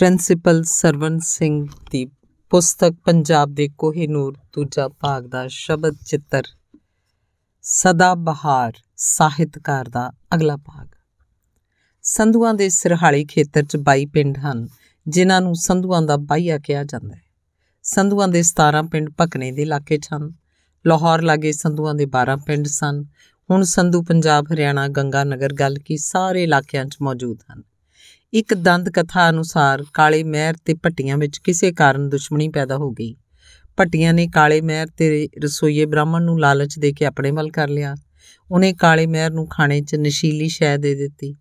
principal Sarwan Singh ਦੀ ਪੁਸਤਕ ਪੰਜਾਬ ਦੇ ਕੋਹੀਨੂਰ ਦੂਜਾ ਭਾਗ ਦਾ ਸ਼ਬਦ ਚਿੱਤਰ ਸਦਾ ਬਹਾਰ ਸਾਹਿਤਕਾਰ ਦਾ ਅਗਲਾ ਭਾਗ ਸੰਧੂਆਂ ਦੇ ਸਿਰਹਾਲੀ ਖੇਤਰ 'ਚ 22 ਪਿੰਡ ਹਨ ਜਿਨ੍ਹਾਂ ਨੂੰ ਸੰਧੂਆਂ ਦਾ ਬਾਈਆ ਕਿਹਾ ਜਾਂਦਾ ਹੈ ਸੰਧੂਆਂ ਦੇ 17 ਪਿੰਡ ਭਕਨੇ ਦੇ ਇਲਾਕੇ 'ਚ ਹਨ ਲਾਹੌਰ ਲਾਗੇ ਸੰਧੂਆਂ ਦੇ 12 ਪਿੰਡ ਸਨ ਹੁਣ ਸੰਧੂ ਪੰਜਾਬ ਹਰਿਆਣਾ ਗੰਗਾ ਨਗਰ ਗੱਲ ਕੀ ਸਾਰੇ ਇਲਾਕਿਆਂ 'ਚ ਮੌਜੂਦ ਹਨ ਇੱਕ ਦੰਦ ਕਥਾ ਅਨੁਸਾਰ ਕਾਲੇ ਮਹਿਰ ਤੇ ਪੱਟੀਆਂ ਵਿੱਚ ਕਿਸੇ ਕਾਰਨ ਦੁਸ਼ਮਣੀ ਪੈਦਾ ਹੋ ਗਈ ਪੱਟੀਆਂ ਨੇ ਕਾਲੇ ਮਹਿਰ ਤੇ ਰਸੋਈਏ ਬ੍ਰਾਹਮਣ ਨੂੰ ਲਾਲਚ ਦੇ ਕੇ ਆਪਣੇ ਵੱਲ ਕਰ ਲਿਆ ਉਹਨੇ ਕਾਲੇ ਮਹਿਰ ਨੂੰ ਖਾਣੇ 'ਚ ਨਸ਼ੀਲੀ ਸ਼ੈ ਦੇ ਦਿੱਤੀ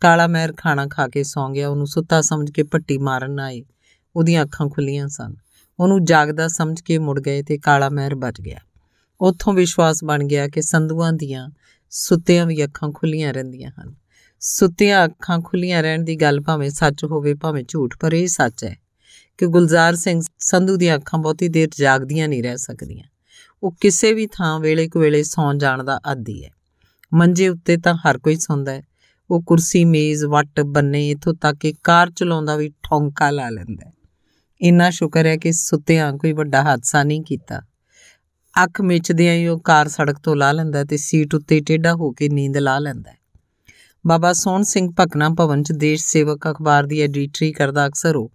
ਕਾਲਾ ਮਹਿਰ ਖਾਣਾ ਖਾ ਕੇ ਸੌਂ ਗਿਆ ਉਹਨੂੰ ਸੁੱਤਾ ਸਮਝ ਕੇ ਪੱਟੀ ਮਾਰਨ ਆਏ ਉਹਦੀਆਂ ਅੱਖਾਂ ਖੁੱਲੀਆਂ ਸਨ ਉਹਨੂੰ ਜਾਗਦਾ ਸਮਝ ਕੇ ਮੁੜ ਗਏ ਤੇ ਕਾਲਾ ਮਹਿਰ ਬਚ ਗਿਆ ਉੱਥੋਂ ਵਿਸ਼ਵਾਸ ਬਣ ਗਿਆ ਕਿ ਸੰਧੂਆਂ ਦੀਆਂ ਸੁੱਤਿਆਂ ਵੀ ਅੱਖਾਂ ਖੁੱਲੀਆਂ ਰਹਿੰਦੀਆਂ ਹਨ ਸੁੱਤੀਆਂ ਅੱਖਾਂ ਖੁੱਲੀਆਂ ਰਹਿਣ ਦੀ ਗੱਲ ਭਾਵੇਂ ਸੱਚ ਹੋਵੇ ਭਾਵੇਂ ਝੂਠ ਪਰ ਇਹ ਸੱਚ ਹੈ ਕਿ ਗੁਲਜ਼ਾਰ ਸਿੰਘ ਸੰਧੂ ਦੀਆਂ ਅੱਖਾਂ ਬਹੁਤੀ ਦੇਰ ਜਾਗਦੀਆਂ ਨਹੀਂ ਰਹਿ ਸਕਦੀਆਂ ਉਹ ਕਿਸੇ ਵੀ ਥਾਂ ਵੇਲੇ ਕੁਵੇਲੇ ਸੌਂ ਜਾਣ ਦਾ ਆਦੀ ਹੈ ਮੰਜੇ ਉੱਤੇ ਤਾਂ ਹਰ ਕੋਈ ਸੌਂਦਾ ਹੈ ਉਹ ਕੁਰਸੀ ਮੇਜ਼ ਵੱਟ ਬੰਨੇ ਇਥੋਂ ਤੱਕ ਕਿ ਕਾਰ ਚਲਾਉਂਦਾ ਵੀ ਠੌਂਕਾ ਲਾ ਲੈਂਦਾ ਹੈ ਇੰਨਾ ਸ਼ੁਕਰ ਹੈ ਕਿ ਸੁੱਤਿਆਂ ਕੋਈ ਵੱਡਾ ਹਾਦਸਾ ਨਹੀਂ ਕੀਤਾ ਅੱਖ ਮਿਚਦਿਆਂ ਹੀ ਉਹ ਕਾਰ ਸੜਕ ਤੋਂ ਲਾ ਲੈਂਦਾ ਤੇ ਸੀਟ ਉੱਤੇ ਟੇਢਾ ਹੋ ਕੇ ਨੀਂਦ ਲਾ ਲੈਂਦਾ ਬਾਬਾ ਸੋਹਣ ਸਿੰਘ ਭਕਨਾ ਭਵਨ 'ਚ ਦੇਸ਼ ਸੇਵਕ ਅਖਬਾਰ ਦੀ ਐਡੀਟਰੀ ਕਰਦਾ ਅਕਸਰ ਉਹ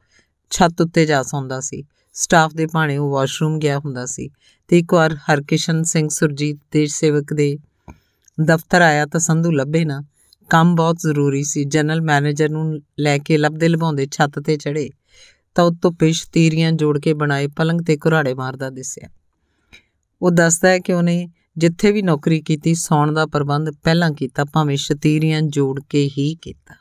ਛੱਤ ਉੱਤੇ ਜਾ ਸੌਂਦਾ ਸੀ ਸਟਾਫ ਦੇ ਭਾਣੇ ਉਹ ਵਾਸ਼ਰੂਮ ਗਿਆ ਹੁੰਦਾ ਸੀ ਤੇ ਇੱਕ ਵਾਰ ਹਰਕਿਸ਼ਨ ਸਿੰਘ ਸੁਰਜੀਤ ਦੇਸ਼ ਸੇਵਕ ਦੇ ਦਫ਼ਤਰ ਆਇਆ ਤਾਂ ਸੰਧੂ ਲੱਭੇ ਨਾ ਕੰਮ ਬਹੁਤ ਜ਼ਰੂਰੀ ਸੀ ਜਨਰਲ ਮੈਨੇਜਰ ਨੂੰ ਲੈ ਕੇ ਲੱਭਦੇ ਲਭਾਉਂਦੇ ਛੱਤ ਤੇ ਚੜੇ ਤਾਂ ਉੱਤੋਂ ਧੁੱਪੇ ਤੀਰੀਆਂ ਜੋੜ ਕੇ ਬਣਾਏ ਪਲੰਗ ਤੇ ਘੁਰਾੜੇ ਮਾਰਦਾ ਦਿਸਿਆ ਉਹ ਦੱਸਦਾ ਹੈ ਕਿ ਉਹਨੇ ਜਿੱਥੇ ਵੀ ਨੌਕਰੀ ਕੀਤੀ ਸੌਣ ਦਾ ਪ੍ਰਬੰਧ ਪਹਿਲਾਂ ਕੀਤਾ ਭਾਵੇਂ ਸ਼ਤੀਰੀਆਂ ਜੋੜ ਕੇ ਹੀ ਕੀਤਾ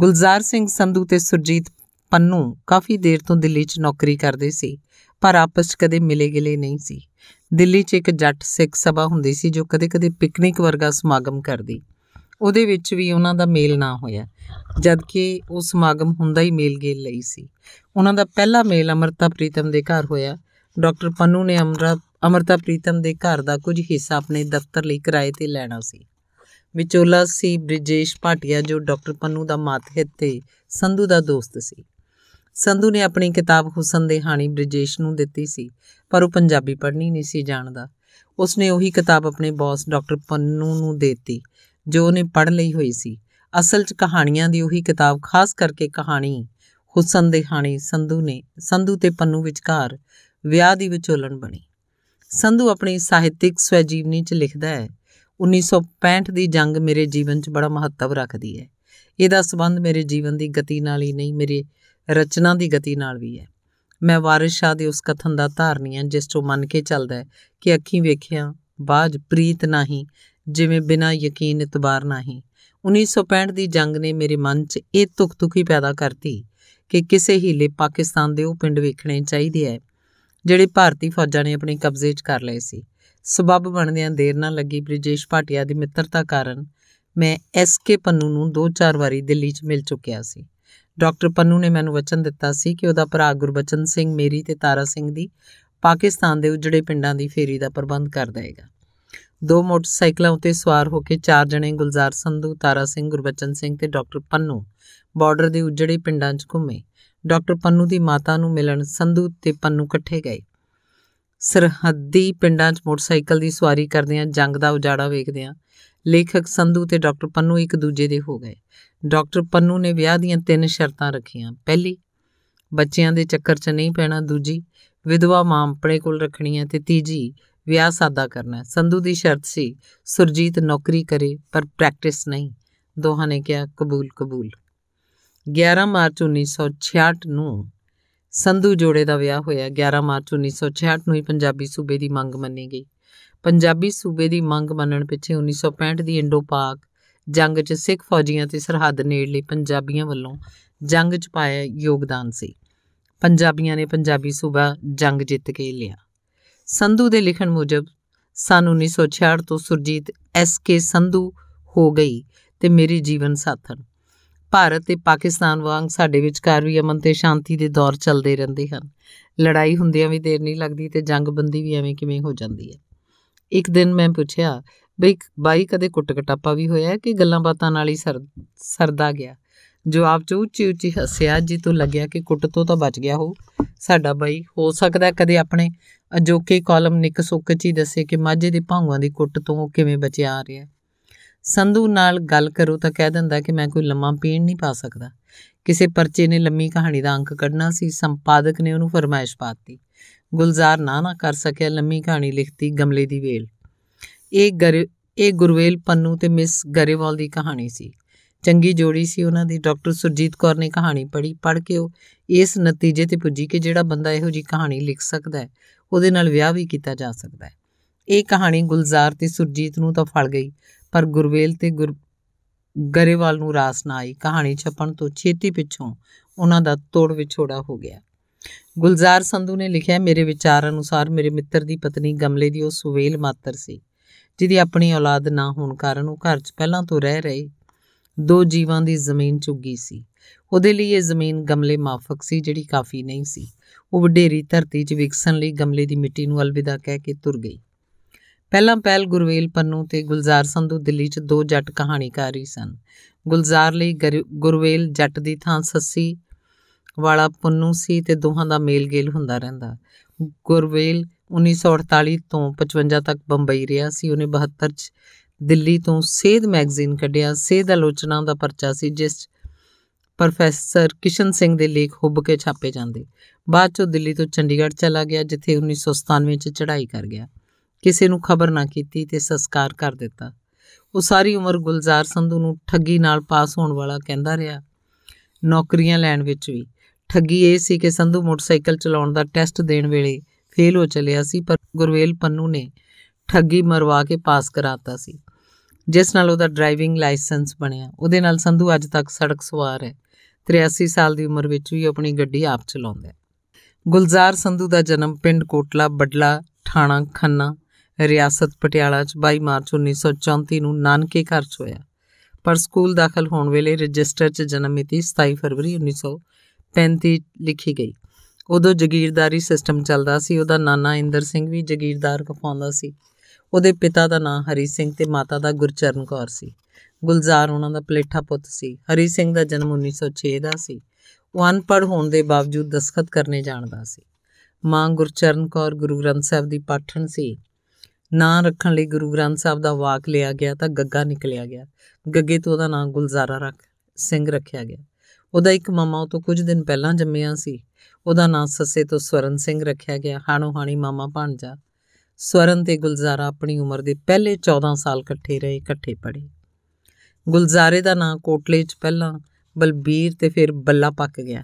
ਗੁਲਜ਼ਾਰ ਸਿੰਘ ਸੰਧੂ ਤੇ ਸੁਰਜੀਤ ਪੰਨੂ ਕਾਫੀ ਦੇਰ ਤੋਂ ਦਿੱਲੀ 'ਚ ਨੌਕਰੀ ਕਰਦੇ ਸੀ ਪਰ ਆਪਸ 'ਚ ਕਦੇ ਮਿਲੇ-ਗਿਲੇ ਨਹੀਂ ਸੀ ਦਿੱਲੀ 'ਚ ਇੱਕ ਜੱਟ ਸਿੱਖ ਸਭਾ ਹੁੰਦੀ ਸੀ ਜੋ ਕਦੇ-ਕਦੇ ਪਿਕਨਿਕ ਵਰਗਾ ਸਮਾਗਮ ਕਰਦੀ ਉਹਦੇ ਵਿੱਚ ਵੀ ਉਹਨਾਂ ਦਾ ਮੇਲ ਨਾ ਹੋਇਆ ਜਦਕਿ ਉਹ ਸਮਾਗਮ ਹੁੰਦਾ ਹੀ ਮੇਲ-ਗੇਲ ਲਈ ਸੀ ਉਹਨਾਂ ਦਾ ਪਹਿਲਾ ਮੇਲ ਅਮਰਤਾ ਪ੍ਰੀਤਮ ਦੇ ਘਰ ਹੋਇਆ ਡਾਕਟਰ ਪੰਨੂ ਨੇ ਅਮਰਤਾ ਅਮਰਤਾ ਪ੍ਰੀਤਮ ਦੇ ਘਰ ਦਾ ਕੁਝ ਹਿੱਸਾ ਆਪਣੇ ਦਫ਼ਤਰ ਲਈ ਕਿਰਾਏ ਤੇ ਲੈਣਾ ਸੀ ਵਿਚੋਲਾ ਸੀ ਬ੍ਰਿਜੇਸ਼ ਭਾਟਿਆ ਜੋ ਡਾਕਟਰ ਪੰਨੂ ਦਾ ਮਾਤਹਿਤ ਤੇ ਸੰਧੂ ਦਾ ਦੋਸਤ ਸੀ ਸੰਧੂ ਨੇ ਆਪਣੀ ਕਿਤਾਬ ਹੁਸਨ ਦੇ ਹਾਣੀ ਬ੍ਰਿਜੇਸ਼ ਨੂੰ ਦਿੱਤੀ ਸੀ ਪਰ ਉਹ ਪੰਜਾਬੀ ਪੜ੍ਹਨੀ ਨਹੀਂ ਸੀ ਜਾਣਦਾ ਉਸਨੇ ਉਹੀ ਕਿਤਾਬ ਆਪਣੇ ਬੌਸ ਡਾਕਟਰ ਪੰਨੂ ਨੂੰ ਦਿੱਤੀ ਜੋ ਉਹਨੇ ਪੜ੍ਹ ਲਈ ਹੋਈ ਸੀ ਅਸਲ 'ਚ ਕਹਾਣੀਆਂ ਦੀ ਉਹੀ ਕਿਤਾਬ ਖਾਸ ਕਰਕੇ ਕਹਾਣੀ ਹੁਸਨ ਦੇ ਹਾਣੀ ਸੰਧੂ ਨੇ ਸੰਧੂ ਤੇ ਪੰਨੂ ਵਿਚਕਾਰ ਵਿਆਹ ਦੀ ਵਿਚੋਲਣ ਬਣੀ ਸੰਧੂ ਆਪਣੀ ਸਾਹਿਤਿਕ ਸਵੈਜੀਵਨੀ 'ਚ ਲਿਖਦਾ ਹੈ 1965 ਦੀ ਜੰਗ ਮੇਰੇ ਜੀਵਨ 'ਚ ਬੜਾ ਮਹੱਤਵ ਰੱਖਦੀ ਹੈ ਇਹਦਾ ਸਬੰਧ ਮੇਰੇ ਜੀਵਨ ਦੀ ਗਤੀ ਨਾਲ ਹੀ ਨਹੀਂ ਮੇਰੇ ਰਚਨਾ ਦੀ ਗਤੀ ਨਾਲ ਵੀ ਹੈ ਮੈਂ ਵਾਰਿਸ ਸ਼ਾਹ ਦੇ ਉਸ ਕਥਨ ਦਾ ਧਾਰਨੀ ਹਾਂ ਜਿਸ ਤੋਂ ਮੰਨ ਕੇ ਚੱਲਦਾ ਹੈ ਕਿ ਅੱਖੀਂ ਵੇਖਿਆ ਬਾਜ ਪ੍ਰੀਤ ਨਹੀਂ ਜਿਵੇਂ ਬਿਨਾ ਯਕੀਨ ਇਤਬਾਰ ਨਹੀਂ 1965 ਦੀ ਜੰਗ ਨੇ ਮੇਰੇ ਮਨ 'ਚ ਇਹ ਤੁਕ-ਤੁਕੀ ਪੈਦਾ ਕਰਤੀ ਕਿ ਕਿਸੇ ਹੀਲੇ ਪਾਕਿਸਤਾਨ ਦੇ ਉਹ ਪਿੰਡ ਵੇਖਣੇ ਚਾਹੀਦੇ ਐ ਜਿਹੜੇ ਭਾਰਤੀ ਫੌਜਾਂ ਨੇ ਆਪਣੇ ਕਬਜ਼ੇ 'ਚ ਕਰ ਲਏ ਸੀ ਸਬਬ ਬਣਦਿਆਂ ਦੇਰ ਨਾ ਲੱਗੀ ਬ੍ਰਿਜੇਸ਼ ਭਾਟਿਆ ਦੀ ਮਿੱਤਰਤਾ ਕਾਰਨ ਮੈਂ ਐਸਕੇ ਪੰਨੂ ਨੂੰ ਦੋ ਚਾਰ ਵਾਰੀ ਦਿੱਲੀ 'ਚ ਮਿਲ ਚੁੱਕਿਆ ਸੀ ਡਾਕਟਰ ਪੰਨੂ ਨੇ ਮੈਨੂੰ ਵਚਨ ਦਿੱਤਾ ਸੀ ਕਿ ਉਹਦਾ ਭਰਾ ਗੁਰਬਚਨ ਸਿੰਘ ਮੇਰੀ ਤੇ ਤਾਰਾ ਸਿੰਘ ਦੀ ਪਾਕਿਸਤਾਨ ਦੇ ਉਜੜੇ ਪਿੰਡਾਂ ਦੀ ਫੇਰੀ ਦਾ ਪ੍ਰਬੰਧ ਕਰ ਦੇਗਾ ਦੋ ਮੋਟਰਸਾਈਕਲਾਂ ਉੱਤੇ ਸਵਾਰ ਹੋ ਕੇ ਚਾਰ ਜਣੇ ਗੁਲਜ਼ਾਰ ਸੰਧੂ ਤਾਰਾ ਸਿੰਘ ਗੁਰਬਚਨ ਸਿੰਘ ਤੇ ਡਾਕਟਰ ਪੰਨੂ ਬਾਰਡਰ ਦੇ ਉਜੜੇ ਪਿੰਡਾਂ 'ਚ ਘੁੰਮੇ ਡਾਕਟਰ ਪੰਨੂ ਦੀ ਮਾਤਾ ਨੂੰ ਮਿਲਣ ਸੰਧੂ ਤੇ ਪੰਨੂ ਇਕੱਠੇ ਗਏ ਸਰਹੱਦੀ ਪਿੰਡਾਂ 'ਚ ਮੋਟਰਸਾਈਕਲ ਦੀ ਸਵਾਰੀ ਕਰਦੇ ਆਂ ਜੰਗ ਦਾ ਉਜਾੜਾ ਵੇਖਦੇ ਆਂ ਲੇਖਕ ਸੰਧੂ ਤੇ ਡਾਕਟਰ ਪੰਨੂ ਇੱਕ ਦੂਜੇ ਦੇ ਹੋ ਗਏ ਡਾਕਟਰ ਪੰਨੂ ਨੇ ਵਿਆਹ ਦੀਆਂ ਤਿੰਨ ਸ਼ਰਤਾਂ ਰੱਖੀਆਂ ਪਹਿਲੀ ਬੱਚਿਆਂ ਦੇ ਚੱਕਰ 'ਚ ਨਹੀਂ ਪੈਣਾ ਦੂਜੀ ਵਿਧਵਾ ਮਾਂ ਆਪਣੇ ਕੋਲ ਰੱਖਣੀ ਹੈ ਤੇ ਤੀਜੀ ਵਿਆਹ ਸਾਦਾ ਕਰਨਾ ਸੰਧੂ ਦੀ ਸ਼ਰਤ ਸੀ ਸੁਰਜੀਤ ਨੌਕਰੀ ਕਰੇ ਪਰ ਪ੍ਰੈਕਟਿਸ ਨਹੀਂ ਦੋਹਾਂ ਨੇ ਕਿਹਾ ਕਬੂਲ ਕਬੂਲ 11 ਮਾਰਚ 1966 ਨੂੰ ਸੰਧੂ ਜੋੜੇ ਦਾ ਵਿਆਹ ਹੋਇਆ 11 ਮਾਰਚ 1966 ਨੂੰ ਹੀ ਪੰਜਾਬੀ ਸੂਬੇ ਦੀ ਮੰਗ ਮੰਨੀ ਗਈ ਪੰਜਾਬੀ ਸੂਬੇ ਦੀ ਮੰਗ ਮੰਨਣ ਪਿੱਛੇ 1965 ਦੀ ਇੰਡੋ ਪਾਕ ਜੰਗ 'ਚ ਸਿੱਖ ਫੌਜੀਆਂ ਤੇ ਸਰਹੱਦ ਨੇੜਲੇ ਪੰਜਾਬੀਆਂ ਵੱਲੋਂ ਜੰਗ 'ਚ ਪਾਇਆ ਯੋਗਦਾਨ ਸੀ ਪੰਜਾਬੀਆਂ ਨੇ ਪੰਜਾਬੀ ਸੂਬਾ ਜੰਗ ਜਿੱਤ ਕੇ ਲਿਆ ਸੰਧੂ ਦੇ ਲਿਖਣ ਮੁਜਬ ਸਨ 1966 ਤੋਂ ਸੁਰਜੀਤ ਐਸ ਕੇ ਸੰਧੂ ਹੋ ਗਈ ਤੇ ਮੇਰੀ ਜੀਵਨ ਸਾਥਣ ਭਾਰਤ ਤੇ ਪਾਕਿਸਤਾਨ ਵਾਂਗ ਸਾਡੇ ਵਿਚਕਾਰ ਵੀ ਅਮਨ ਤੇ ਸ਼ਾਂਤੀ ਦੇ ਦੌਰ ਚੱਲਦੇ ਰਹਿੰਦੇ ਹਨ ਲੜਾਈ ਹੁੰਦਿਆਂ ਵੀ ਦੇਰ ਨਹੀਂ ਲੱਗਦੀ ਤੇ ਜੰਗਬੰਦੀ ਵੀ ਐਵੇਂ ਕਿਵੇਂ ਹੋ ਜਾਂਦੀ ਹੈ ਇੱਕ ਦਿਨ ਮੈਂ ਪੁੱਛਿਆ ਬਈ ਬਾਈ ਕਦੇ ਕੁੱਟਕਟਾਪਾ ਵੀ ਹੋਇਆ ਕਿ ਗੱਲਾਂ ਬਾਤਾਂ ਨਾਲ ਹੀ ਸਰਦਾ ਗਿਆ ਜਵਾਬ ਚ ਉੱਚੀ ਉੱਚੀ ਹੱਸਿਆ ਜੀ ਤੋਂ ਲੱਗਿਆ ਕਿ ਕੁੱਟ ਤੋਂ ਤਾਂ ਬਚ ਗਿਆ ਹੋ ਸਾਡਾ ਬਾਈ ਹੋ ਸਕਦਾ ਕਦੇ ਆਪਣੇ ਅਜੋਕੇ ਕਾਲਮ ਨਿੱਕ ਸੁੱਕ ਚ ਹੀ ਦੱਸੇ ਕਿ ਮਾਝੇ ਦੇ ਭਾਂਗਾਂ ਦੀ ਕੁੱਟ ਤੋਂ ਉਹ ਕਿਵੇਂ ਬਚਿਆ ਆ ਰਿਹਾ ਸੰਧੂ ਨਾਲ ਗੱਲ ਕਰੋ ਤਾਂ ਕਹਿ ਦਿੰਦਾ ਕਿ ਮੈਂ ਕੋਈ ਲੰਮਾ ਪੀਣ ਨਹੀਂ ਪਾ ਸਕਦਾ ਕਿਸੇ ਪਰਚੇ ਨੇ ਲੰਮੀ ਕਹਾਣੀ ਦਾ ਅੰਕ ਕੱਢਣਾ ਸੀ ਸੰਪਾਦਕ ਨੇ ਉਹਨੂੰ ਫਰਮਾਇਸ਼ ਪਾਤੀ ਗੁਲਜ਼ਾਰ ਨਾ ਨਾ ਕਰ ਸਕਿਆ ਲੰਮੀ ਕਹਾਣੀ ਲਿਖਤੀ ਗਮਲੇ ਦੀ ਵੇਲ ਇਹ ਗਰ ਇਹ ਗੁਰਵੇਲ ਪੰਨੂ ਤੇ ਮਿਸ ਗਰੇਵਾਲ ਦੀ ਕਹਾਣੀ ਸੀ ਚੰਗੀ ਜੋੜੀ ਸੀ ਉਹਨਾਂ ਦੀ ਡਾਕਟਰ ਸੁਰਜੀਤ ਕੌਰ ਨੇ ਕਹਾਣੀ ਪੜ੍ਹੀ ਪੜ੍ਹ ਕੇ ਉਹ ਇਸ ਨਤੀਜੇ ਤੇ ਪੁੱਜੀ ਕਿ ਜਿਹੜਾ ਬੰਦਾ ਇਹੋ ਜੀ ਕਹਾਣੀ ਲਿਖ ਸਕਦਾ ਹੈ ਉਹਦੇ ਨਾਲ ਵਿਆਹ ਵੀ ਕੀਤਾ ਜਾ ਸਕਦਾ ਹੈ ਇਹ ਕਹਾਣੀ ਗੁਲਜ਼ਾਰ ਤੇ ਸੁਰਜੀਤ ਨੂੰ ਤਾਂ ਫੜ ਗਈ ਪਰ ਗੁਰਵੇਲ ਤੇ ਗੁਰ ਗਰੇਵਾਲ ਨੂੰ ਰਾਸ ਨਾ ਆਈ ਕਹਾਣੀ ਛਪਣ ਤੋਂ ਛੇਤੀ ਪਿੱਛੋਂ ਉਹਨਾਂ ਦਾ ਤੋੜ ਵਿਛੋੜਾ ਹੋ ਗਿਆ ਗੁਲਜ਼ਾਰ ਸੰਧੂ ਨੇ ਲਿਖਿਆ ਮੇਰੇ ਵਿਚਾਰ ਅਨੁਸਾਰ ਮੇਰੇ ਮਿੱਤਰ ਦੀ ਪਤਨੀ ਗਮਲੇ ਦੀ ਉਹ ਸੁਵੇਲ ਮਾਤਰ ਸੀ ਜਿਹਦੀ ਆਪਣੀ ਔਲਾਦ ਨਾ ਹੋਣ ਕਾਰਨ ਉਹ ਘਰ 'ਚ ਪਹਿਲਾਂ ਤੋਂ ਰਹਿ ਰਹੀ ਦੋ ਜੀਵਾਂ ਦੀ ਜ਼ਮੀਨ ਚੁੱਗੀ ਸੀ ਉਹਦੇ ਲਈ ਇਹ ਜ਼ਮੀਨ ਗਮਲੇ ਮਾਫਕ ਸੀ ਜਿਹੜੀ ਕਾਫੀ ਨਹੀਂ ਸੀ ਉਹ ਵਡੇਰੀ ਧਰਤੀ 'ਚ ਵਿਕਸਣ ਲਈ ਗਮਲੇ ਦੀ ਮਿੱਟੀ ਨੂੰ ਅਲਵਿਦਾ ਕਹਿ ਕੇ ਤੁਰ ਗਈ ਪਹਿਲਾਂ ਪਹਿਲ ਗੁਰਵੇਲ ਪੰਨੂ ਤੇ ਗੁਲਜ਼ਾਰ ਸੰਧੂ ਦਿੱਲੀ 'ਚ ਦੋ ਜੱਟ ਕਹਾਣੀਕਾਰ ਹੀ ਸਨ ਗੁਲਜ਼ਾਰ ਲਈ ਗੁਰਵੇਲ ਜੱਟ ਦੀ ਥਾਂ ਸੱਸੀ ਵਾਲਾ ਪੰਨੂ ਸੀ ਤੇ ਦੋਹਾਂ ਦਾ ਮੇਲ ਗੇਲ ਹੁੰਦਾ ਰਹਿੰਦਾ ਗੁਰਵੇਲ 1948 ਤੋਂ 55 ਤੱਕ ਬੰਬਈ ਰਿਹਾ ਸੀ ਉਹਨੇ 72 ਚ ਦਿੱਲੀ ਤੋਂ ਸੇਧ ਮੈਗਜ਼ੀਨ ਕੱਢਿਆ ਸੇਧ ਆਲੋਚਨਾ ਦਾ ਪਰਚਾ ਸੀ ਜਿਸ ਪ੍ਰੋਫੈਸਰ ਕਿਸ਼ਨ ਸਿੰਘ ਦੇ ਲੇਖ ਹੁੱਬ ਕੇ ਛਾਪੇ ਜਾਂਦੇ ਬਾਅਦ ਚੋਂ ਦਿੱਲੀ ਤੋਂ ਚੰਡੀਗੜ੍ਹ ਚਲਾ ਗਿਆ ਜਿੱਥੇ 1997 ਚ ਚੜ੍ਹਾਈ ਕਰ ਗਿਆ ਕਿਸੇ ਨੂੰ ਖਬਰ ਨਾ ਕੀਤੀ ਤੇ ਸੰਸਕਾਰ ਕਰ ਦਿੱਤਾ ਉਹ ਸਾਰੀ ਉਮਰ ਗੁਲਜ਼ਾਰ ਸੰਧੂ ਨੂੰ ਠੱਗੀ ਨਾਲ ਪਾਸ ਹੋਣ ਵਾਲਾ ਕਹਿੰਦਾ ਰਿਹਾ ਨੌਕਰੀਆਂ ਲੈਣ ਵਿੱਚ ਵੀ ਠੱਗੀ ਇਹ ਸੀ ਕਿ ਸੰਧੂ ਮੋਟਰਸਾਈਕਲ ਚਲਾਉਣ ਦਾ ਟੈਸਟ ਦੇਣ ਵੇਲੇ ਫੇਲ ਹੋ ਚਲਿਆ ਸੀ ਪਰ ਗੁਰਵੇਲ ਪੰਨੂ ਨੇ ਠੱਗੀ ਮਰਵਾ ਕੇ ਪਾਸ ਕਰਾਤਾ ਸੀ ਜਿਸ ਨਾਲ ਉਹਦਾ ਡਰਾਈਵਿੰਗ ਲਾਇਸੈਂਸ ਬਣਿਆ ਉਹਦੇ ਨਾਲ ਸੰਧੂ ਅੱਜ ਤੱਕ ਸੜਕ ਸਵਾਰ ਹੈ 83 ਸਾਲ ਦੀ ਉਮਰ ਵਿੱਚ ਵੀ ਆਪਣੀ ਗੱਡੀ ਆਪ ਚਲਾਉਂਦਾ ਹੈ ਗੁਲਜ਼ਾਰ ਸੰਧੂ ਦਾ ਜਨਮ ਪਿੰਡ ਕੋਟਲਾ ਬਡਲਾ ਥਾਣਾ ਖੰਨਾ ਰਿਆਸਤ ਪਟਿਆਲਾ 'ਚ 22 ਮਾਰਚ 1934 ਨੂੰ ਨਾਨਕੇ ਘਰ 'ਚ ਹੋਇਆ ਪਰ ਸਕੂਲ ਦਾਖਲ ਹੋਣ ਵੇਲੇ ਰਜਿਸਟਰ 'ਚ ਜਨਮ ਮਿਤੀ 27 ਫਰਵਰੀ 1935 ਲਿਖੀ ਗਈ ਉਦੋਂ ਜ਼ਗੀਰਦਾਰੀ ਸਿਸਟਮ ਚੱਲਦਾ ਸੀ ਉਹਦਾ ਨਾਨਾ ਇੰਦਰ ਸਿੰਘ ਵੀ ਜ਼ਗੀਰਦਾਰ ਕਹਾਉਂਦਾ ਸੀ ਉਹਦੇ ਪਿਤਾ ਦਾ ਨਾਮ ਹਰੀ ਸਿੰਘ ਤੇ ਮਾਤਾ ਦਾ ਗੁਰਚਰਨ ਕੌਰ ਸੀ ਗੁਲਜ਼ਾਰ ਉਹਨਾਂ ਦਾ ਪਲੇਠਾ ਪੁੱਤ ਸੀ ਹਰੀ ਸਿੰਘ ਦਾ ਜਨਮ 1906 ਦਾ ਸੀ ਉਹ ਅਨਪੜ ਹੋਣ ਦੇ ਬਾਵਜੂਦ ਦਸਖਤ ਕਰਨੇ ਜਾਣਦਾ ਸੀ ਮਾਂ ਗੁਰਚਰਨ ਕੌਰ ਗੁਰੂ ਗ੍ਰੰਥ ਸਾਹਿਬ ਦੀ ਪਾਠਣ ਸੀ ਨਾਂ ਰੱਖਣ ਲਈ ਗੁਰੂ ਗ੍ਰੰਥ ਸਾਹਿਬ ਦਾ ਵਾਕ ਲਿਆ ਗਿਆ ਤਾਂ ਗੱਗਾ ਨਿਕਲਿਆ ਗਿਆ ਗੱਗੇ ਤੋਂ ਉਹਦਾ ਨਾਂ ਗੁਲਜ਼ਾਰਾ ਰੱਖ ਸਿੰਘ ਰੱਖਿਆ ਗਿਆ ਉਹਦਾ ਇੱਕ ਮਾਮਾ ਉਹ ਤੋਂ ਕੁਝ ਦਿਨ ਪਹਿਲਾਂ ਜੰਮਿਆ ਸੀ ਉਹਦਾ ਨਾਂ ਸੱਸੇ ਤੋਂ ਸਵਰਨ ਸਿੰਘ ਰੱਖਿਆ ਗਿਆ ਹਾਣੋ ਹਾਣੀ ਮਾਮਾ ਭਾਣਜਾ ਸਵਰਨ ਤੇ ਗੁਲਜ਼ਾਰਾ ਆਪਣੀ ਉਮਰ ਦੇ ਪਹਿਲੇ 14 ਸਾਲ ਇਕੱਠੇ ਰਹੇ ਇਕੱਠੇ ਪੜੇ ਗੁਲਜ਼ਾਰੇ ਦਾ ਨਾਂ ਕੋਟਲੇ 'ਚ ਪਹਿਲਾਂ ਬਲਬੀਰ ਤੇ ਫਿਰ ਬੱਲਾ ਪੱਕ ਗਿਆ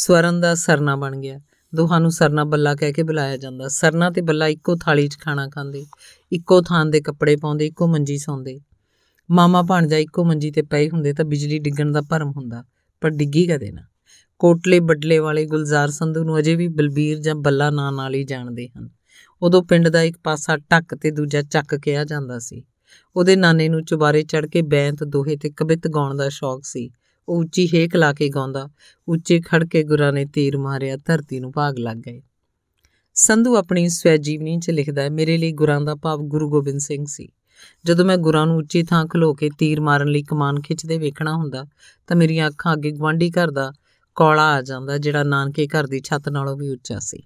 ਸਵਰਨ ਦਾ ਸਰਨਾ ਬਣ ਗਿਆ ਦੋਹਾਂ ਨੂੰ ਸਰਨਾ ਬੱਲਾ ਕਹਿ ਕੇ ਬੁਲਾਇਆ ਜਾਂਦਾ ਸਰਨਾ ਤੇ ਬੱਲਾ ਇੱਕੋ ਥਾਲੀ 'ਚ ਖਾਣਾ ਖਾਂਦੇ ਇੱਕੋ ਥਾਂ ਦੇ ਕੱਪੜੇ ਪਾਉਂਦੇ ਇੱਕੋ ਮੰਜੀ ਸੌਂਦੇ ਮਾਮਾ ਭਾਣਜਾ ਇੱਕੋ ਮੰਜੀ ਤੇ ਪਏ ਹੁੰਦੇ ਤਾਂ ਬਿਜਲੀ ਡਿੱਗਣ ਦਾ ਭਰਮ ਹੁੰਦਾ ਪਰ ਡਿੱਗੀ ਕਦੇ ਨਾ ਕੋਟਲੇ ਬੱਡਲੇ ਵਾਲੇ ਗੁਲਜ਼ਾਰ ਸੰਧੂ ਨੂੰ ਅਜੇ ਵੀ ਬਲਬੀਰ ਜਾਂ ਬੱਲਾ ਨਾਂ ਨਾਲ ਹੀ ਜਾਣਦੇ ਹਨ ਉਦੋਂ ਪਿੰਡ ਦਾ ਇੱਕ ਪਾਸਾ ਟੱਕ ਤੇ ਦੂਜਾ ਚੱਕ ਕਿਹਾ ਜਾਂਦਾ ਸੀ ਉਹਦੇ ਨਾਨੇ ਨੂੰ ਚੁਬਾਰੇ ਚੜ ਕੇ ਬੈਂਤ ਦੋਹੇ ਤੇ ਕਵਿਤ ਗਾਉਣ ਦਾ ਸ਼ੌਕ ਸੀ ਉਹ ਉੱਚੀ ਹੇਕ ਲਾ ਕੇ ਗਾਉਂਦਾ ਉੱਚੇ ਖੜ ਕੇ ਗੁਰਾਂ ਨੇ ਤੀਰ ਮਾਰਿਆ ਧਰਤੀ ਨੂੰ ਭਾਗ ਲੱਗ ਗਏ ਸੰਧੂ ਆਪਣੀ ਸਵੈ ਜੀਵਨੀ 'ਚ ਲਿਖਦਾ ਹੈ ਮੇਰੇ ਲਈ ਗੁਰਾਂ ਦਾ ਭਾਵ ਗੁਰੂ ਗੋਬਿੰਦ ਸਿੰਘ ਸੀ ਜਦੋਂ ਮੈਂ ਗੁਰਾਂ ਨੂੰ ਉੱਚੀ ਥਾਂ ਖਲੋ ਕੇ ਤੀਰ ਮਾਰਨ ਲਈ ਕਮਾਨ ਖਿੱਚਦੇ ਵੇਖਣਾ ਹੁੰਦਾ ਤਾਂ ਮੇਰੀਆਂ ਅੱਖਾਂ ਅੱਗੇ ਗਵਾਂਢੀ ਘਰ ਦਾ ਕੌਲਾ ਆ ਜਾਂਦਾ ਜਿਹੜਾ ਨਾਨਕੇ ਘਰ ਦੀ ਛੱਤ ਨਾਲੋਂ ਵੀ ਉੱਚਾ ਸੀ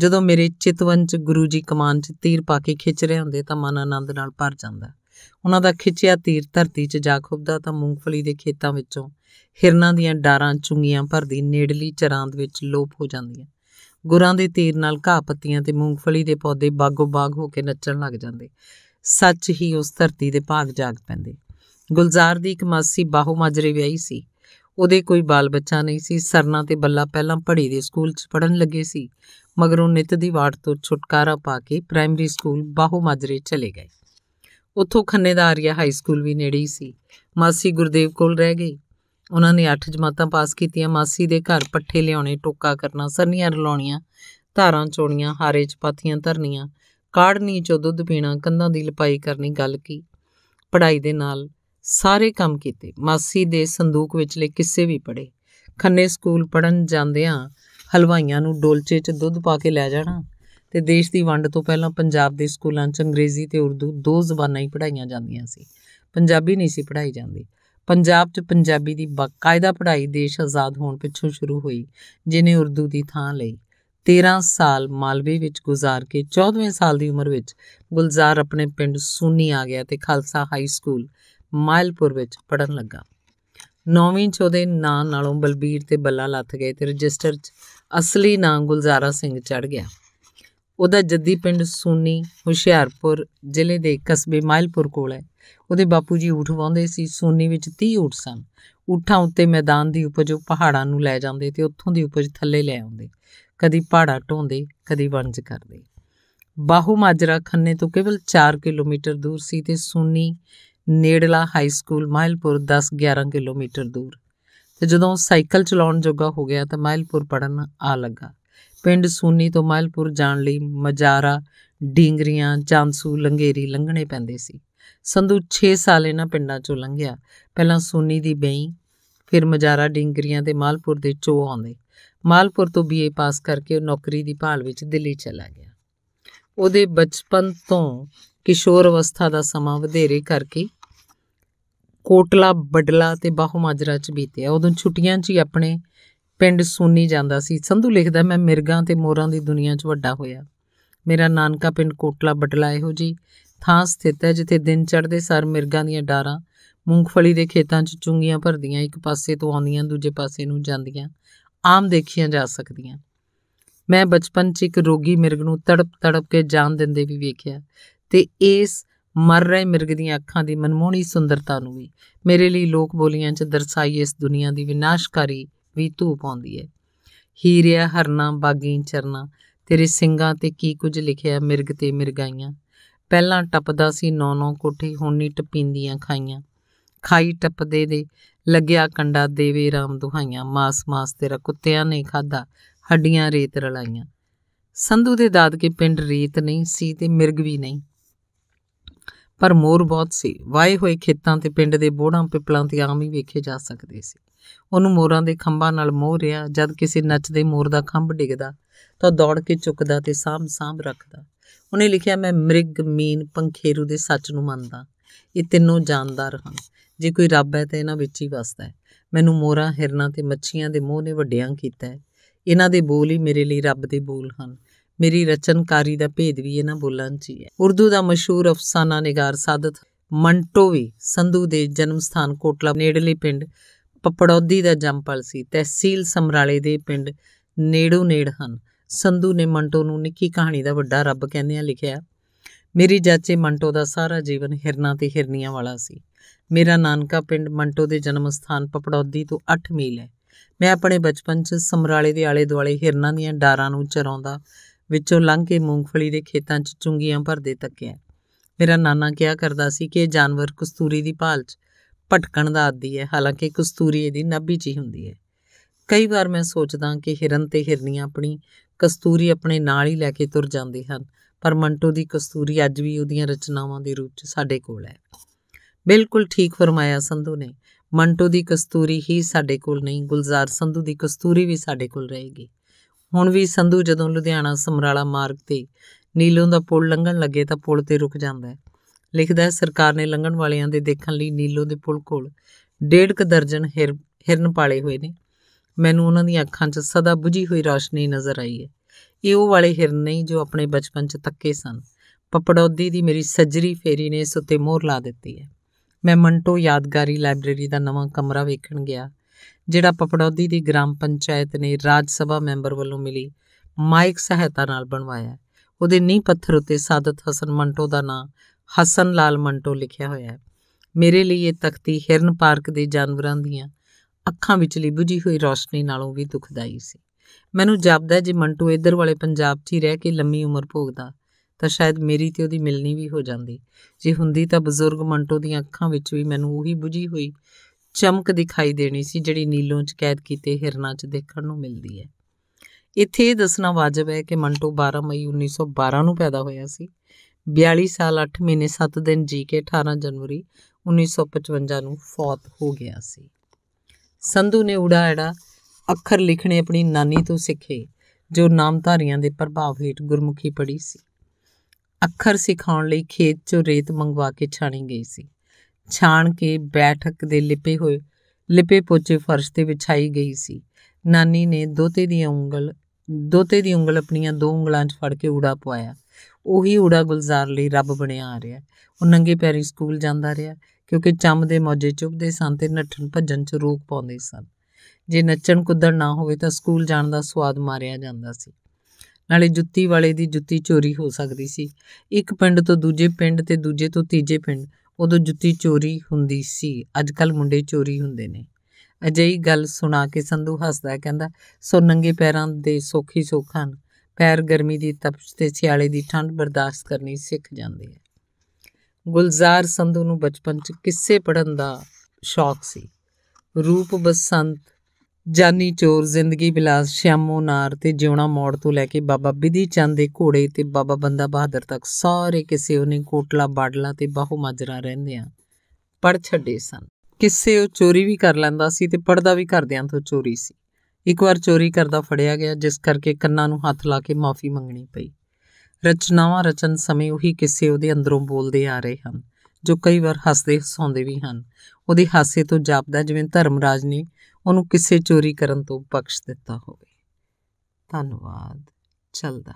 ਜਦੋਂ ਮੇਰੇ ਚਿਤਵੰਚ ਗੁਰੂ ਜੀ ਕਮਾਨ 'ਚ ਤੀਰ ਪਾ ਕੇ ਖਿੱਚ ਰਹੇ ਹੁੰਦੇ ਤਾਂ ਮਨ ਆਨੰਦ ਨਾਲ ਭਰ ਜਾਂਦਾ ਉਹਨਾਂ ਦਾ ਖਿੱਚਿਆ ਤੀਰ ਧਰਤੀ 'ਚ ਜਾ ਖੁੱਬਦਾ ਤਾਂ ਮੂੰਗਫਲੀ ਦੇ ਖੇਤਾਂ ਵਿੱਚੋਂ ਹਿਰਨਾਂ ਦੀਆਂ ਡਾਰਾਂ ਚੁੰਗੀਆਂ ਭਰਦੀ ਨੇੜਲੀ ਚਰਾਂਦ ਵਿੱਚ ਲੋਪ ਹੋ ਜਾਂਦੀਆਂ ਗੁਰਾਂ ਦੇ ਤੀਰ ਨਾਲ ਘਾਹ ਪੱਤੀਆਂ ਤੇ ਮੂੰਗਫਲੀ ਦੇ ਪੌਦੇ ਬਾਗੋ-ਬਾਗ ਹੋ ਕੇ ਨੱਚਣ ਲੱਗ ਜਾਂਦੇ ਸੱਚ ਹੀ ਉਸ ਧਰਤੀ ਦੇ ਭਾਗ ਜਾਗ ਪੈਂਦੇ ਗੁਲਜ਼ਾਰ ਦੀ ਇੱਕ ਮਾਸੀ ਬਾਹੂ ਮਾਜਰੇ ਵਿਆਹੀ ਸੀ ਉਹਦੇ ਕੋਈ ਬਾਲ ਬੱਚਾ ਨਹੀਂ ਸੀ ਸਰਨਾ ਤੇ ਬੱਲਾ ਪਹਿਲਾਂ ਪੜ੍ਹੀ ਦੇ ਸਕੂਲ 'ਚ ਪੜਨ ਲੱਗੇ ਸੀ ਮਗਰੋਂ ਨਿਤ ਦੀ ਵਾਟ ਤੋਂ ਛੁਟਕਾਰਾ ਪਾ ਕੇ ਪ੍ਰਾਇਮਰੀ ਸਕੂਲ ਬਾਹੂ ਮਾਜਰੇ ਚਲੇ ਗਏ ਉੱਥੋਂ ਖੰਨੇ ਦਾ ਆਰੀਆ ਹਾਈ ਸਕੂਲ ਵੀ ਨੇੜੇ ਹੀ ਸੀ ਮਾਸੀ ਗੁਰਦੇਵ ਕੋਲ ਰਹਿ ਗਈ ਉਹਨਾਂ ਨੇ 8 ਜਮਾਤਾਂ ਪਾਸ ਕੀਤੀਆਂ ਮਾਸੀ ਦੇ ਘਰ ਪੱਠੇ ਲਿਆਉਣੇ ਟੋਕਾ ਕਰਨਾ ਸਰਨੀਆਂ ਰਲਾਉਣੀਆਂ ਧਾਰਾਂ ਚੋਣੀਆਂ ਹਾਰੇ ਚਪਾਤੀਆਂ ਧਰਨੀਆਂ ਕਾੜਨੀ ਚੋਂ ਦੁੱਧ ਪੀਣਾ ਕੰਧਾਂ ਦੀ ਲਪਾਈ ਕਰਨੀ ਗੱਲ ਕੀ ਪੜ੍ਹਾਈ ਦੇ ਨਾਲ ਸਾਰੇ ਕੰਮ ਕੀਤੇ ਮਾਸੀ ਦੇ ਸੰਦੂਕ ਵਿੱਚਲੇ ਕਿਸੇ ਵੀ ਪੜੇ ਖੰਨੇ ਸਕੂਲ ਪੜਨ ਜਾਂਦਿਆਂ ਹਲਵਾਈਆਂ ਨੂੰ ਡੋਲਚੇ 'ਚ ਦੁੱਧ ਪਾ ਕੇ ਲੈ ਜਾਣਾ ਤੇ ਦੇਸ਼ ਦੀ ਵੰਡ ਤੋਂ ਪਹਿਲਾਂ ਪੰਜਾਬ ਦੇ ਸਕੂਲਾਂ 'ਚ ਅੰਗਰੇਜ਼ੀ ਤੇ ਉਰਦੂ ਦੋ ਜ਼ਬਾਨਾਂ ਹੀ ਪੜ੍ਹਾਈਆਂ ਜਾਂਦੀਆਂ ਸੀ ਪੰਜਾਬੀ ਨਹੀਂ ਸੀ ਪੜ੍ਹਾਈ ਜਾਂਦੀ ਪੰਜਾਬ 'ਚ ਪੰਜਾਬੀ ਦੀ ਬਾਕਾਇਦਾ ਪੜ੍ਹਾਈ ਦੇਸ਼ ਆਜ਼ਾਦ ਹੋਣ ਪਿੱਛੋਂ ਸ਼ੁਰੂ ਹੋਈ ਜਿਨੇ ਉਰਦੂ ਦੀ ਥਾਂ ਲਈ 13 ਸਾਲ ਮਾਲਵੇ ਵਿੱਚ ਗੁਜ਼ਾਰ ਕੇ 14ਵੇਂ ਸਾਲ ਦੀ ਉਮਰ ਵਿੱਚ ਗੁਲਜ਼ਾਰ ਆਪਣੇ ਪਿੰਡ ਸੂਨੀ ਆ ਗਿਆ ਤੇ ਖਾਲਸਾ ਹਾਈ ਸਕੂਲ ਮਾਇਲਪੁਰ ਵਿੱਚ ਪੜਨ ਲੱਗਾ 9ਵੀਂ ਚ ਉਹਦੇ ਨਾਂ ਨਾਲੋਂ ਬਲਬੀਰ ਤੇ ਬੱਲਾ ਲੱਥ ਗਏ ਤੇ ਰਜਿਸਟਰ 'ਚ ਅਸਲੀ ਨਾਂ ਗੁਲਜ਼ਾਰਾ ਸਿੰਘ ਚੜ ਗਿਆ ਉਹਦਾ ਜੱਦੀ ਪਿੰਡ ਸੂਨੀ ਹੁਸ਼ਿਆਰਪੁਰ ਜ਼ਿਲ੍ਹੇ ਦੇ ਕਸਬੇ ਮਾਇਲਪੁਰ ਕੋਲ ਹੈ ਉਹਦੇ ਬਾਪੂ ਜੀ ਊਠ ਵਾਉਂਦੇ ਸੀ ਸੂਨੀ ਵਿੱਚ 30 ਊਠ ਸਨ ਊਠਾਂ ਉੱਤੇ ਮੈਦਾਨ ਦੀ ਉਪਜ ਉਹ ਪਹਾੜਾਂ ਨੂੰ ਲੈ ਜਾਂਦੇ ਤੇ ਉੱਥੋਂ ਦੀ ਉਪਜ ਥੱਲੇ ਲੈ ਆਉਂਦੇ ਕਦੀ ਪਹਾੜਾ ਢੋਂਦੇ ਕਦੀ ਵਣਜ ਕਰਦੇ ਬਾਹੂ ਮਾਜਰਾ ਖੰਨੇ ਤੋਂ ਕੇਵਲ 4 ਕਿਲੋਮੀਟਰ ਦੂਰ ਸੀ ਤੇ ਸੂਨੀ ਨੇੜਲਾ ਹਾਈ ਸਕੂਲ ਮਾਇਲਪੁਰ 10 11 ਕਿਲੋਮੀਟਰ ਦੂਰ ਤੇ ਜਦੋਂ ਸਾਈਕਲ ਚਲਾਉਣ ਜੋਗਾ ਹੋ ਗਿਆ ਤਾਂ ਮਾਇਲਪੁਰ ਪੜਨ ਆ ਲੱਗਾ ਪਿੰਡ ਸੂਨੀ ਤੋਂ ਮਾਲਪੁਰ ਜਾਣ ਲਈ ਮਜਾਰਾ ਡਿੰਗਰੀਆਂ ਚਾਂਸੂ ਲੰਗੇਰੀ ਲੰਘਣੇ ਪੈਂਦੇ ਸੀ ਸੰਧੂ 6 ਸਾਲ ਇਹਨਾਂ ਪਿੰਡਾਂ ਚੋਂ ਲੰਘਿਆ ਪਹਿਲਾਂ ਸੂਨੀ ਦੀ ਬਈ ਫਿਰ ਮਜਾਰਾ ਡਿੰਗਰੀਆਂ ਤੇ ਮਾਲਪੁਰ ਦੇ ਚੋ ਆਉਂਦੇ ਮਾਲਪੁਰ ਤੋਂ ਬੀਏ ਪਾਸ ਕਰਕੇ ਉਹ ਨੌਕਰੀ ਦੀ ਭਾਲ ਵਿੱਚ ਦਿੱਲੀ ਚਲਾ ਗਿਆ ਉਹਦੇ ਬਚਪਨ ਤੋਂ ਕਿਸ਼ੋਰ ਅਵਸਥਾ ਦਾ ਸਮਾਂ ਵਧੇਰੇ ਕਰਕੇ ਕੋਟਲਾ ਬਡਲਾ ਤੇ ਬਾਹੂ ਮਾਜਰਾ 'ਚ ਆ ਉਦੋਂ ਛੁੱਟੀਆਂ 'ਚ ਹੀ ਆਪਣੇ ਪਿੰਡ ਸੁਣੀ ਜਾਂਦਾ ਸੀ ਸੰਧੂ ਲਿਖਦਾ ਮੈਂ ਮਿਰਗਾਂ ਤੇ ਮੋਰਾਂ ਦੀ ਦੁਨੀਆ 'ਚ ਵੱਡਾ ਹੋਇਆ ਮੇਰਾ ਨਾਨਕਾ ਪਿੰਡ ਕੋਟਲਾ ਬਟਲਾ ਇਹੋ ਜੀ ਥਾਂ ਸਥਿਤ ਹੈ ਜਿੱਥੇ ਦਿਨ ਚੜ੍ਹਦੇ ਸਰ ਮਿਰਗਾਂ ਦੀਆਂ ਡਾਰਾਂ ਮੂੰਗਫਲੀ ਦੇ ਖੇਤਾਂ 'ਚ ਚੁੰਗੀਆਂ ਭਰਦੀਆਂ ਇੱਕ ਪਾਸੇ ਤੋਂ ਆਉਂਦੀਆਂ ਦੂਜੇ ਪਾਸੇ ਨੂੰ ਜਾਂਦੀਆਂ ਆਮ ਦੇਖੀਆਂ ਜਾ ਸਕਦੀਆਂ ਮੈਂ ਬਚਪਨ 'ਚ ਇੱਕ ਰੋਗੀ ਮਿਰਗ ਨੂੰ ਤੜਪ ਤੜਪ ਕੇ ਜਾਨ ਦਿੰਦੇ ਵੀ ਵੇਖਿਆ ਤੇ ਇਸ ਮਰ ਰਹੇ ਮਿਰਗ ਦੀਆਂ ਅੱਖਾਂ ਦੀ ਮਨਮੋਹਣੀ ਸੁੰਦਰਤਾ ਨੂੰ ਵੀ ਮੇਰੇ ਲਈ ਲੋਕ ਬੋਲੀਆਂ 'ਚ ਦਰਸਾਈ ਇਸ ਦੁਨੀਆ ਦੀ ਵਿਨਾਸ਼ਕਾਰੀ ਵੀ ਧੂਪ ਆਉਂਦੀ ਹੈ ਹੀਰਿਆ ਹਰਨਾ ਬਾਗੀ ਚਰਨਾ ਤੇਰੇ ਸਿੰਘਾਂ ਤੇ ਕੀ ਕੁਝ ਲਿਖਿਆ ਮਿਰਗ ਤੇ ਮਿਰਗਾਈਆਂ ਪਹਿਲਾਂ ਟੱਪਦਾ ਸੀ ਨੌ ਨੌ ਕੋਠੇ ਹੁਣੀ ਟਪਿੰਦੀਆਂ ਖਾਈਆਂ ਖਾਈ ਟੱਪਦੇ ਦੇ ਲੱਗਿਆ ਕੰਡਾ ਦੇਵੇ ਰਾਮ ਦੁਹਾਈਆਂ ਮਾਸ ਮਾਸ ਤੇਰਾ ਕੁੱਤਿਆਂ ਨੇ ਖਾਦਾ ਹੱਡੀਆਂ ਰੇਤ ਰਲਾਈਆਂ ਸੰਧੂ ਦੇ ਦਾਦਕੇ ਪਿੰਡ ਰੇਤ ਨਹੀਂ ਸੀ ਤੇ ਮਿਰਗ ਵੀ ਨਹੀਂ ਪਰ ਮੋਰ ਬਹੁਤ ਸੀ ਵਾਏ ਹੋਏ ਖੇਤਾਂ ਤੇ ਪਿੰਡ ਦੇ ਬੋੜਾਂ ਪਿਪਲਾਂ ਤੇ ਆਮ ਹੀ ਵੇਖੇ ਜਾ ਸਕਦੇ ਸੀ ਉਹਨੂੰ ਮੋਰਾਂ ਦੇ ਖੰਭਾਂ ਨਾਲ ਮੋਹ ਰਿਆ ਜਦ ਕਿਸੇ ਨੱਚਦੇ ਮੋਰ ਦਾ ਖੰਭ ਡਿੱਗਦਾ ਤਾਂ ਦੌੜ ਕੇ ਚੁੱਕਦਾ ਤੇ ਸਾਂਭ ਸਾਂਭ ਰੱਖਦਾ ਉਹਨੇ ਲਿਖਿਆ ਮੈਂ ਮ੍ਰਿਗ ਮੀਨ ਪੰਖੇਰੂ ਦੇ ਸੱਚ ਨੂੰ ਮੰਨਦਾ ਇਹ ਤਿੰਨੋਂ ਜਾਨਦਾਰ ਹਨ ਜੇ ਕੋਈ ਰੱਬ ਹੈ ਤਾਂ ਇਹਨਾਂ ਵਿੱਚ ਹੀ ਵਸਦਾ ਹੈ ਮੈਨੂੰ ਮੋਰਾਂ ਹਿਰਨਾਂ ਤੇ ਮੱਛੀਆਂ ਦੇ ਮੋਹ ਨੇ ਵੱਡਿਆਂ ਕੀਤਾ ਹੈ ਇਹਨਾਂ ਦੇ ਬੋਲ ਹੀ ਮੇਰੇ ਲਈ ਰੱਬ ਦੇ ਬੋਲ ਹਨ ਮੇਰੀ ਰਚਨਕਾਰੀ ਦਾ ਭੇਦ ਵੀ ਇਹਨਾਂ ਬੋਲਾਂ 'ਚ ਹੀ ਹੈ ਉਰਦੂ ਦਾ ਮਸ਼ਹੂਰ ਅਫਸਾਨਾ ਨਿਗਾਰ ਸਾਦਤ ਮੰਟੋਵੀ ਸੰਧੂ ਦੇ ਜਨਮ ਸਥਾਨ ਕੋਟਲਾ ਨੇੜਲੇ ਪਿੰਡ ਪਪੜੌਦੀ ਦਾ ਜੰਪਲ ਸੀ ਤਹਿਸੀਲ ਸਮਰਾਲੇ ਦੇ ਪਿੰਡ ਨੇੜੂ ਨੇੜ ਹਨ ਸੰਧੂ ਨੇ ਮੰਟੋ ਨੂੰ ਨਿੱਕੀ ਕਹਾਣੀ ਦਾ ਵੱਡਾ ਰੱਬ ਕਹਿੰਦੇ ਆ ਲਿਖਿਆ ਮੇਰੀ ਜਾਚੇ ਮੰਟੋ ਦਾ ਸਾਰਾ ਜੀਵਨ ਹਿਰਨਾ ਤੇ ਹਿਰਨੀਆਂ ਵਾਲਾ ਸੀ ਮੇਰਾ ਨਾਨਕਾ ਪਿੰਡ ਮੰਟੋ ਦੇ ਜਨਮ ਸਥਾਨ ਪਪੜੌਦੀ ਤੋਂ 8 ਮੀਲ ਹੈ ਮੈਂ ਆਪਣੇ ਬਚਪਨ 'ਚ ਸਮਰਾਲੇ ਦੇ ਆਲੇ-ਦੁਆਲੇ ਹਿਰਨਾਂ ਦੀਆਂ ਡਾਰਾਂ ਨੂੰ ਚਰਾਉਂਦਾ ਵਿੱਚੋਂ ਲੰਘ ਕੇ ਮੂੰਗਫਲੀ ਦੇ ਖੇਤਾਂ 'ਚ ਚੁੰਗੀਆਂ ਭਰਦੇ ਤੱਕਿਆ ਮੇਰਾ ਨਾਨਾ ਕਿਹਾ ਕਰਦਾ ਸੀ ਕਿ ਇਹ ਜਾਨਵਰ ਕਸਤੂਰੀ ਦੀ ਭਾਲ 'ਚ ਭਟਕਣ ਦਾ ਆਦੀ ਹੈ ਹਾਲਾਂਕਿ ਕਸਤੂਰੀ ਇਹਦੀ ਨਾਭੀ ਜੀ ਹੁੰਦੀ ਹੈ ਕਈ ਵਾਰ ਮੈਂ ਸੋਚਦਾ ਕਿ ਹਿਰਨ ਤੇ ਹਿਰਨੀਆਂ ਆਪਣੀ ਕਸਤੂਰੀ ਆਪਣੇ ਨਾਲ ਹੀ ਲੈ ਕੇ ਤੁਰ ਜਾਂਦੇ ਹਨ ਪਰ ਮੰਟੋ ਦੀ ਕਸਤੂਰੀ ਅੱਜ ਵੀ ਉਹਦੀਆਂ ਰਚਨਾਵਾਂ ਦੇ ਰੂਪ 'ਚ ਸਾਡੇ ਕੋਲ ਹੈ ਬਿਲਕੁਲ ਠੀਕ ਫਰਮਾਇਆ ਸੰਧੂ ਨੇ ਮੰਟੋ ਦੀ ਕਸਤੂਰੀ ਹੀ ਸਾਡੇ ਕੋਲ ਨਹੀਂ ਗੁਲਜ਼ਾਰ ਸੰਧੂ ਦੀ ਕਸਤੂਰੀ ਵੀ ਸਾਡੇ ਕੋਲ ਰਹੇਗੀ ਹੁਣ ਵੀ ਸੰਧੂ ਜਦੋਂ ਲੁਧਿਆਣਾ ਸਮਰਾਲਾ ਮਾਰਗ ਤੇ ਨੀਲੋਂ ਦਾ ਪੁਲ ਲੰਘਣ ਲੱਗੇ ਤਾਂ ਪੁਲ ਤੇ ਰੁਕ ਜਾਂਦਾ ਹੈ ਲਿਖਦਾ ਹੈ ਸਰਕਾਰ ਨੇ ਲੰਘਣ ਵਾਲਿਆਂ ਦੇ ਦੇਖਣ ਲਈ ਨੀਲੋ ਦੇ ਪੁਲ ਕੋਲ ਡੇਢ ਕ ਦਰਜਨ ਹਿਰਨ ਪਾਲੇ ਹੋਏ ਨੇ ਮੈਨੂੰ ਉਹਨਾਂ ਦੀਆਂ ਅੱਖਾਂ 'ਚ ਸਦਾ ਬੁਝੀ ਹੋਈ ਰੌਸ਼ਨੀ ਨਜ਼ਰ ਆਈ ਹੈ ਇਹ ਉਹ ਵਾਲੇ ਹਿਰਨ ਨਹੀਂ ਜੋ ਆਪਣੇ ਬਚਪਨ 'ਚ ਤੱਕੇ ਸਨ ਪਪੜੌਦੀ ਦੀ ਮੇਰੀ ਸੱਜਰੀ ਫੇਰੀ ਨੇ ਇਸ ਉੱਤੇ ਮੋਹਰ ਲਾ ਦਿੱਤੀ ਹੈ ਮੈਂ ਮੰਟੋ ਯਾਦਗਾਰੀ ਲਾਇਬ੍ਰੇਰੀ ਦਾ ਨਵਾਂ ਕਮਰਾ ਵੇਖਣ ਗਿਆ ਜਿਹੜਾ ਪਪੜੌਦੀ ਦੀ ਗ੍ਰਾਮ ਪੰਚਾਇਤ ਨੇ ਰਾਜ ਸਭਾ ਮੈਂਬਰ ਵੱਲੋਂ ਮਿਲੀ ਮਾਈਕ ਸਹਾਇਤਾ ਨਾਲ ਬਣਵਾਇਆ ਉਹਦੇ ਨੀਂਹ ਪੱਥਰ ਉੱਤੇ ਸਾਦਤ ਹਸਨ ਮੰਟੋ ਦਾ ਨਾਂ ਹਸਨ ਲਾਲ ਮੰਟੋ ਲਿਖਿਆ ਹੋਇਆ ਹੈ ਮੇਰੇ ਲਈ ਇਹ ਤਖਤੀ ਹਿਰਨ ਪਾਰਕ ਦੇ ਜਾਨਵਰਾਂ ਦੀਆਂ ਅੱਖਾਂ ਵਿੱਚਲੀ ਬੁਝੀ ਹੋਈ ਰੋਸ਼ਨੀ ਨਾਲੋਂ ਵੀ ਦੁਖਦਾਈ ਸੀ ਮੈਨੂੰ ਜਾਪਦਾ ਜੇ ਮੰਟੂ ਇਧਰ ਵਾਲੇ ਪੰਜਾਬ 'ਚ ਹੀ ਰਹਿ ਕੇ ਲੰਮੀ ਉਮਰ ਭੋਗਦਾ ਤਾਂ ਸ਼ਾਇਦ ਮੇਰੀ ਤੇ ਉਹਦੀ ਮਿਲਣੀ ਵੀ ਹੋ ਜਾਂਦੀ ਜੇ ਹੁੰਦੀ ਤਾਂ ਬਜ਼ੁਰਗ ਮੰਟੂ ਦੀਆਂ ਅੱਖਾਂ ਵਿੱਚ ਵੀ ਮੈਨੂੰ ਉਹੀ ਬੁਝੀ ਹੋਈ ਚਮਕ ਦਿਖਾਈ ਦੇਣੀ ਸੀ ਜਿਹੜੀ ਨੀਲੋਂ 'ਚ ਕੈਦ ਕੀਤੇ ਹਿਰਨਾਂ 'ਚ ਦੇਖਣ ਨੂੰ ਮਿਲਦੀ ਹੈ ਇੱਥੇ ਇਹ ਦੱਸਣਾ ਵਾਜਬ ਹੈ ਕਿ ਮੰਟੂ 12 ਮਈ 1912 ਨੂੰ ਪੈਦਾ ਹੋਇਆ ਸੀ 42 ਸਾਲ 8 ਮਹੀਨੇ 7 ਦਿਨ ਜੀ ਕੇ 18 ਜਨਵਰੀ 1955 ਨੂੰ ਫੌਤ ਹੋ ਗਿਆ ਸੀ ਸੰਧੂ ਨੇ ਉੜਾੜਾ ਅੱਖਰ ਲਿਖਣੇ ਆਪਣੀ ਨਾਨੀ ਤੋਂ ਸਿੱਖੇ ਜੋ ਨਾਮਧਾਰੀਆਂ ਦੇ ਪ੍ਰਭਾਵ ਹੇਠ ਗੁਰਮੁਖੀ ਪੜ੍ਹੀ ਸੀ ਅੱਖਰ ਸਿਖਾਉਣ ਲਈ ਖੇਤ 'ਚੋਂ ਰੇਤ ਮੰਗਵਾ ਕੇ ਛਾਣੀ ਗਈ ਸੀ ਛਾਣ ਕੇ ਬੈਠਕ ਦੇ ਲਿਪੇ ਹੋਏ ਲਿਪੇ ਪੋਚੇ ਫਰਸ਼ ਤੇ ਵਿਛਾਈ ਗਈ ਸੀ ਨਾਨੀ ਨੇ ਦੋਤੇ ਦੀ ਉਂਗਲ ਦੋਤੇ ਦੀ ਉਂਗਲ ਆਪਣੀਆਂ ਦੋ ਉਂਗਲਾਂ 'ਚ ਫੜ ਕੇ ਉੜਾ ਪਵਾਇਆ ਉਹੀ ਊੜਾ ਗੁਲਜ਼ਾਰ ਲਈ ਰੱਬ ਬਣਿਆ ਆ ਰਿਹਾ ਉਹ ਨੰਗੇ ਪੈਰੀ ਸਕੂਲ ਜਾਂਦਾ ਰਿਹਾ ਕਿਉਂਕਿ ਚੰਮ ਦੇ ਮੌਜੇ ਚੁੱਭਦੇ ਸਨ ਤੇ ਨੱਠਣ ਭੱਜਣ 'ਚ ਰੋਕ ਪਾਉਂਦੇ ਸਨ ਜੇ ਨੱਚਣ ਕੁੱਦਣ ਨਾ ਹੋਵੇ ਤਾਂ ਸਕੂਲ ਜਾਣ ਦਾ ਸਵਾਦ ਮਾਰਿਆ ਜਾਂਦਾ ਸੀ ਨਾਲੇ ਜੁੱਤੀ ਵਾਲੇ ਦੀ ਜੁੱਤੀ ਚੋਰੀ ਹੋ ਸਕਦੀ ਸੀ ਇੱਕ ਪਿੰਡ ਤੋਂ ਦੂਜੇ ਪਿੰਡ ਤੇ ਦੂਜੇ ਤੋਂ ਤੀਜੇ ਪਿੰਡ ਉਦੋਂ ਜੁੱਤੀ ਚੋਰੀ ਹੁੰਦੀ ਸੀ ਅੱਜ ਕੱਲ ਮੁੰਡੇ ਚੋਰੀ ਹੁੰਦੇ ਨੇ ਅਜਿਹੀ ਗੱਲ ਸੁਣਾ ਕੇ ਸੰਧੂ ਹੱਸਦਾ ਕਹਿੰਦਾ ਸੋ ਨੰਗੇ ਪੈਰਾਂ ਦੇ ਸੋਖੀ ਸੋਖਾਂ ਪੈਰ ਗਰਮੀ ਦੀ ਤਪਸ਼ ਤੇ ਸਿਆਲੇ ਦੀ ਠੰਡ ਬਰਦਾਸ਼ਤ ਕਰਨੀ ਸਿੱਖ ਜਾਂਦੇ ਆ ਗੁਲਜ਼ਾਰ ਸੰਧੂ ਨੂੰ ਬਚਪਨ 'ਚ ਕਿੱਸੇ ਪੜਨ ਦਾ ਸ਼ੌਕ ਸੀ ਰੂਪ ਬਸੰਤ ਜਾਨੀ ਚੋਰ ਜ਼ਿੰਦਗੀ ਬਿਲਾਸ ਸ਼ਿਆਮੋ ਨਾਰ ਤੇ ਜਿਉਣਾ ਮੋੜ ਤੋਂ ਲੈ ਕੇ ਬਾਬਾ ਬਿਧੀ ਚੰਦ ਦੇ ਘੋੜੇ ਤੇ ਬਾਬਾ ਬੰਦਾ ਬਹਾਦਰ ਤੱਕ ਸਾਰੇ ਕਿਸੇ ਉਹਨੇ ਕੋਟਲਾ ਬਾੜਲਾ ਤੇ ਬਾਹੂ ਮਾਜਰਾ ਰਹਿੰਦੇ ਆ ਪੜ ਛੱਡੇ ਸਨ ਕਿਸੇ ਉਹ ਚੋਰੀ ਵੀ ਕਰ ਲੈਂਦਾ ਸੀ ਤੇ ਪੜਦਾ ਵੀ ਕਰਦਿਆਂ ਤੋਂ ਚੋਰੀ ਸੀ ਇੱਕ ਵਾਰ ਚੋਰੀ ਕਰਦਾ ਫੜਿਆ ਗਿਆ ਜਿਸ ਕਰਕੇ ਕੰਨਾਂ ਨੂੰ ਹੱਥ ਲਾ ਕੇ ਮਾਫੀ ਮੰਗਣੀ ਪਈ ਰਚਨਾਵਾਂ ਰਚਨ ਸਮੇਂ ਉਹੀ ਕਿਸੇ ਉਹਦੇ ਅੰਦਰੋਂ ਬੋਲਦੇ ਆ ਰਹੇ ਹਨ ਜੋ ਕਈ ਵਾਰ ਹੱਸਦੇ ਹਸਾਉਂਦੇ ਵੀ ਹਨ ਉਹਦੇ ਹਾਸੇ ਤੋਂ ਜਾਪਦਾ ਜਿਵੇਂ ਧਰਮਰਾਜ ਨੇ ਉਹਨੂੰ ਕਿਸੇ ਚੋਰੀ ਕਰਨ ਤੋਂ ਬਖਸ਼ ਦਿੱਤਾ ਹੋਵੇ ਧੰਨਵਾਦ ਚਲਦਾ